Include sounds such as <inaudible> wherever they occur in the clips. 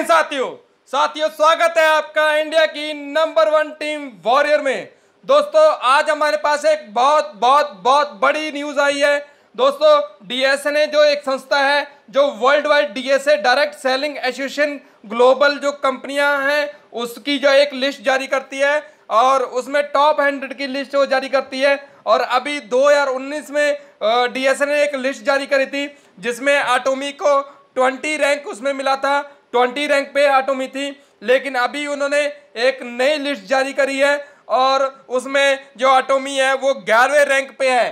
जय साथियों साथियों स्वागत है आपका इंडिया की नंबर वन टीम वॉरियर में दोस्तों आज हमारे पास एक बहुत बहुत बहुत बड़ी न्यूज आई है दोस्तों डीएसएनए जो एक संस्था है जो world wide DSA direct selling association global जो कंपनियां हैं उसकी जो एक लिस्ट जारी करती है और उसमें टॉप हंड्रेड की लिस्ट वो जारी करती है और अभी 2019 में डीएसए ने एक लिस्ट जारी करी थी जिसमें आटोमी को 20 रैंक उसमें मिला था ट्वेंटी रैंक पे ऑटोमी थी लेकिन अभी उन्होंने एक नई लिस्ट जारी करी है और उसमें जो ऑटोमी है वो ग्यारहवें रैंक पे है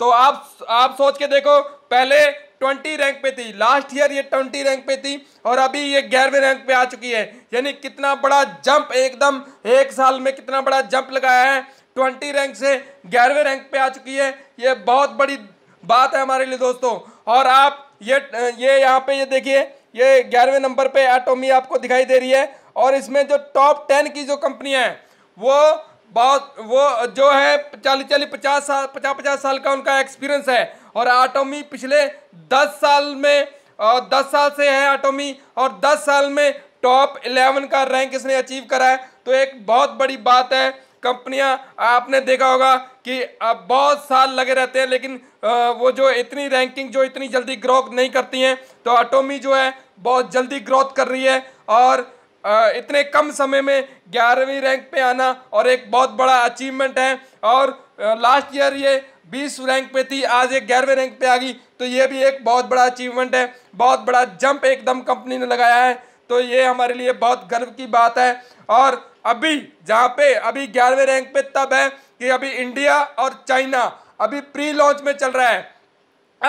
तो आप आप सोच के देखो पहले ट्वेंटी रैंक पे थी लास्ट ईयर ये ट्वेंटी रैंक पे थी और अभी ये ग्यारहवें रैंक पे आ चुकी है यानी कितना बड़ा जंप एकदम एक साल में कितना बड़ा जंप लगाया है ट्वेंटी रैंक से ग्यारहवें रैंक पे आ चुकी है ये बहुत बड़ी बात है हमारे लिए दोस्तों और आप ये ये यहाँ पे ये देखिए ये ग्यारहवें नंबर पे एटोमी आपको दिखाई दे रही है और इसमें जो टॉप टेन की जो कंपनियां हैं वो बहुत वो जो है चालीस चालीस पचास साल पचास पचास साल का उनका एक्सपीरियंस है और आटोमी पिछले दस साल में और दस साल से है आटोमी और दस साल में टॉप इलेवन का रैंक इसने अचीव करा है तो एक बहुत बड़ी बात है कंपनियां आपने देखा होगा कि अब बहुत साल लगे रहते हैं लेकिन वो जो इतनी रैंकिंग जो इतनी जल्दी ग्रोथ नहीं करती हैं तो आटोमी जो है बहुत जल्दी ग्रोथ कर रही है और इतने कम समय में ग्यारहवीं रैंक पे आना और एक बहुत बड़ा अचीवमेंट है और लास्ट ईयर ये बीस रैंक पे थी आज ये ग्यारहवें रैंक पे आ गई तो ये भी एक बहुत बड़ा अचीवमेंट है बहुत बड़ा जंप एकदम कंपनी ने लगाया है तो ये हमारे लिए बहुत गर्व की बात है और अभी जहाँ पे अभी ग्यारहवें रैंक पे तब है कि अभी इंडिया और चाइना अभी प्री लॉन्च में चल रहा है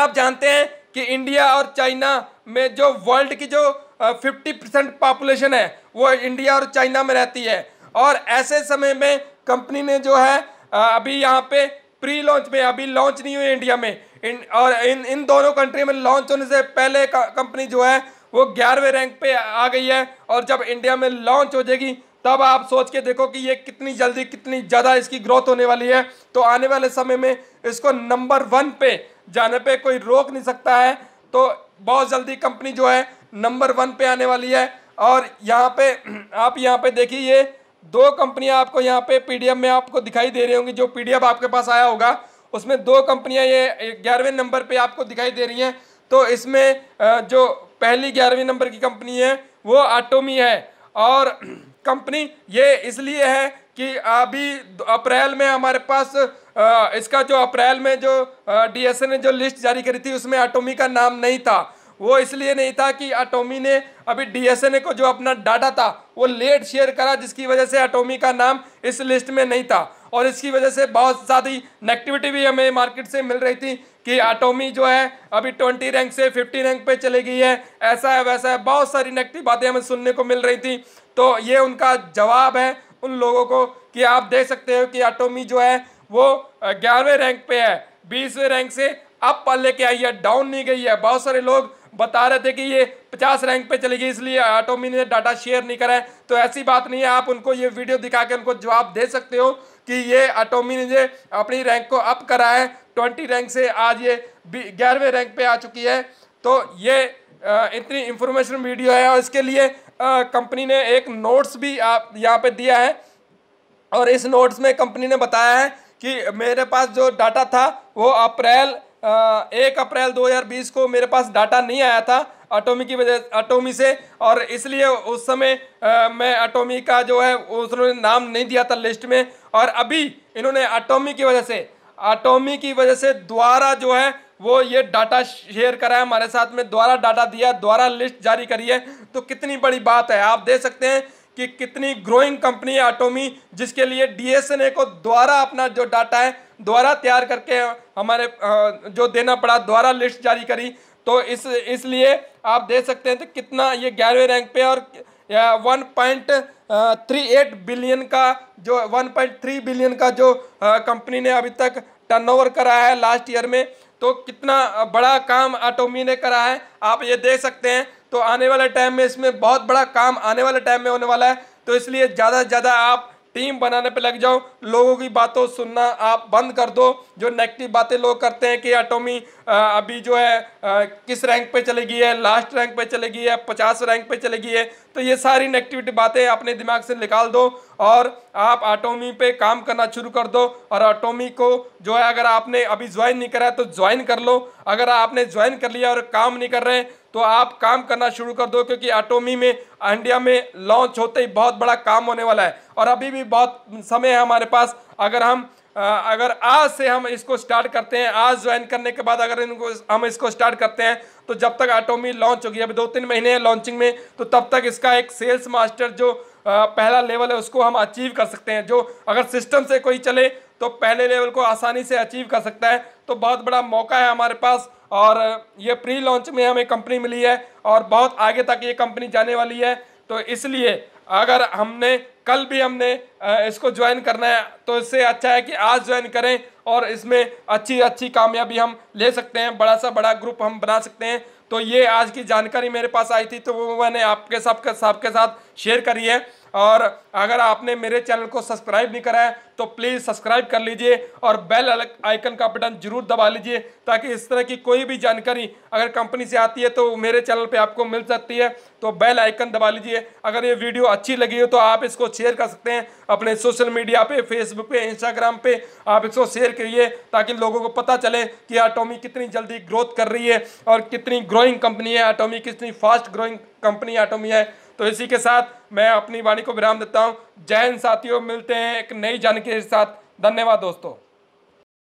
आप जानते हैं कि इंडिया और चाइना में जो वर्ल्ड की जो फिफ्टी परसेंट पॉपुलेशन है वो इंडिया और चाइना में रहती है और ऐसे समय में कंपनी ने जो है अभी यहाँ पे प्री लॉन्च में अभी लॉन्च नहीं हुई इंडिया में इन और इन इन दोनों कंट्री में लॉन्च होने से पहले कंपनी जो है वो ग्यारहवें रैंक पे आ गई है और जब इंडिया में लॉन्च हो जाएगी तब आप सोच के देखो कि ये कितनी जल्दी कितनी ज़्यादा इसकी ग्रोथ होने वाली है तो आने वाले समय में इसको नंबर वन पे जाने पे कोई रोक नहीं सकता है तो बहुत जल्दी कंपनी जो है नंबर वन पे आने वाली है और यहाँ पे <clears throat> आप यहाँ पे देखिए ये दो कंपनियाँ आपको यहाँ पे पीडीएफ में आपको दिखाई दे रही होंगी जो पीडीएफ आपके पास आया होगा उसमें दो कंपनियाँ ये ग्यारहवें नंबर पे आपको दिखाई दे रही हैं तो इसमें जो पहली ग्यारहवीं नंबर की कंपनी है वो आटोमी है और <clears throat> कंपनी ये इसलिए है कि अभी अप्रैल में हमारे पास इसका जो अप्रैल में जो डीएसए ने जो लिस्ट जारी करी थी उसमें अटोमी का नाम नहीं था वो इसलिए नहीं था कि अटोमी ने अभी डीएसएनए को जो अपना डाटा था वो लेट शेयर करा जिसकी वजह से अटोमी का नाम इस लिस्ट में नहीं था और इसकी वजह से बहुत सारी नेगेटिविटी भी हमें मार्केट से मिल रही थी कि अटोमी जो है अभी ट्वेंटी रैंक से फिफ्टी रैंक पे चली गई है ऐसा है वैसा है बहुत सारी नेगेटिव बातें हमें सुनने को मिल रही थी तो ये उनका जवाब है उन लोगों को कि आप देख सकते हो कि एटोमी जो है वो ग्यारहवें रैंक पे है बीसवें रैंक से अब पर लेके आई है डाउन नहीं गई है बहुत सारे लोग बता रहे थे कि ये पचास रैंक पे चली गई इसलिए एटोमी ने डाटा शेयर नहीं करा है तो ऐसी बात नहीं है आप उनको ये वीडियो दिखा के उनको जवाब दे सकते हो कि ये एटोमी ने अपनी रैंक को अप करा है ट्वेंटी रैंक से आज ये ग्यारहवें रैंक पे आ चुकी है तो ये इतनी इन्फॉर्मेशन वीडियो है और इसके लिए कंपनी ने एक नोट्स भी आप यहाँ पे दिया है और इस नोट्स में कंपनी ने बताया है कि मेरे पास जो डाटा था वो अप्रैल एक अप्रैल 2020 को मेरे पास डाटा नहीं आया था अटोमी की वजह अटोमी से और इसलिए उस समय मैं अटोमी का जो है उसने नाम नहीं दिया था लिस्ट में और अभी इन्होंने अटोमी की वजह से अटोमी की वजह से द्वारा जो है वो ये डाटा शेयर करा है हमारे साथ में द्वारा डाटा दिया द्वारा लिस्ट जारी करी है तो कितनी बड़ी बात है आप देख सकते हैं कि कितनी ग्रोइंग कंपनी है आटोमी जिसके लिए डीएसएनए को द्वारा अपना जो डाटा है द्वारा तैयार करके हमारे जो देना पड़ा द्वारा लिस्ट जारी करी तो इस इसलिए आप देख सकते हैं तो कितना ये ग्यारहवें रैंक पे और one point three eight billion का जो वन पॉइंट थ्री बिलियन का जो कंपनी ने अभी तक टर्नओवर करा है लास्ट ईयर में तो कितना बड़ा काम आटोमी ने करा है आप ये देख सकते हैं तो आने वाले टाइम में इसमें बहुत बड़ा काम आने वाले टाइम में होने वाला है तो इसलिए ज़्यादा से ज़्यादा आप टीम बनाने पे लग जाओ लोगों की बातों सुनना आप बंद कर दो जो नेगेटिव बातें लोग करते हैं कि एटोमी अभी जो है आ, किस रैंक पे चले गई है लास्ट रैंक पे चले गई है पचास रैंक पे चले गई है तो ये सारी नेगेटिविटी बातें अपने दिमाग से निकाल दो और आप एटोमी पे काम करना शुरू कर दो और एटोमी को जो है अगर आपने अभी ज्वाइन नहीं करा तो ज्वाइन कर लो अगर आपने ज्वाइन कर लिया और काम नहीं कर रहे तो आप काम करना शुरू कर दो क्योंकि ऑटोमी में इंडिया में लॉन्च होते ही बहुत बड़ा काम होने वाला है और अभी भी बहुत समय है हमारे पास अगर हम अगर आज से हम इसको स्टार्ट करते हैं आज ज्वाइन करने के बाद अगर इनको हम इसको स्टार्ट करते हैं तो जब तक ऑटोमी लॉन्च होगी अभी दो तीन महीने हैं लॉन्चिंग में तो तब तक इसका एक सेल्स मास्टर जो पहला लेवल है उसको हम अचीव कर सकते हैं जो अगर सिस्टम से कोई चले तो पहले लेवल को आसानी से अचीव कर सकता है तो बहुत बड़ा मौका है हमारे पास और ये प्री लॉन्च में हमें कंपनी मिली है और बहुत आगे तक ये कंपनी जाने वाली है तो इसलिए अगर हमने कल भी हमने इसको ज्वाइन करना है तो इससे अच्छा है कि आज ज्वाइन करें और इसमें अच्छी अच्छी कामयाबी हम ले सकते हैं बड़ा सा बड़ा ग्रुप हम बना सकते हैं तो ये आज की जानकारी मेरे पास आई थी तो वो मैंने आपके सबके सबके साथ शेयर करी है और अगर आपने मेरे चैनल को सब्सक्राइब नहीं करा है तो प्लीज़ सब्सक्राइब कर लीजिए और बेल आइकन का बटन जरूर दबा लीजिए ताकि इस तरह की कोई भी जानकारी अगर कंपनी से आती है तो मेरे चैनल पर आपको मिल सकती है तो बेल आइकन दबा लीजिए अगर ये वीडियो अच्छी लगी हो तो आप इसको शेयर कर सकते हैं अपने सोशल मीडिया पर फेसबुक पर इंस्टाग्राम पर आप इसको शेयर करिए ताकि लोगों को पता चले कि आटोमी कितनी जल्दी ग्रोथ कर रही है और कितनी ग्रोइंग कंपनी है आटोमी कितनी फास्ट ग्रोइंग कंपनी आटोमी है तो इसी के साथ मैं अपनी वाणी को विराम देता हूँ जय हिंद साथियों मिलते हैं एक नई जानकारी के साथ धन्यवाद दोस्तों